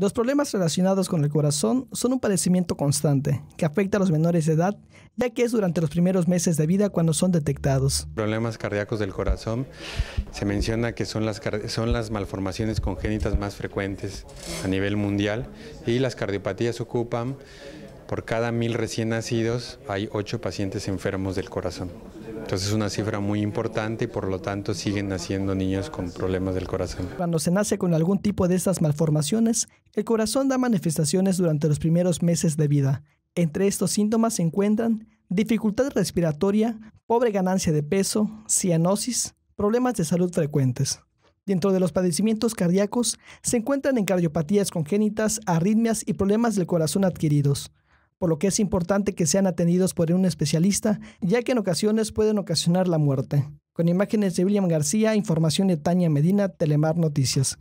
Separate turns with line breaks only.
Los problemas relacionados con el corazón son un padecimiento constante que afecta a los menores de edad, ya que es durante los primeros meses de vida cuando son detectados.
Problemas cardíacos del corazón se menciona que son las, son las malformaciones congénitas más frecuentes a nivel mundial y las cardiopatías ocupan por cada mil recién nacidos hay ocho pacientes enfermos del corazón. Entonces es una cifra muy importante y por lo tanto siguen naciendo niños con problemas del corazón.
Cuando se nace con algún tipo de estas malformaciones, el corazón da manifestaciones durante los primeros meses de vida. Entre estos síntomas se encuentran dificultad respiratoria, pobre ganancia de peso, cianosis, problemas de salud frecuentes. Dentro de los padecimientos cardíacos se encuentran en cardiopatías congénitas, arritmias y problemas del corazón adquiridos por lo que es importante que sean atendidos por un especialista, ya que en ocasiones pueden ocasionar la muerte. Con imágenes de William García, información de Tania Medina, Telemar Noticias.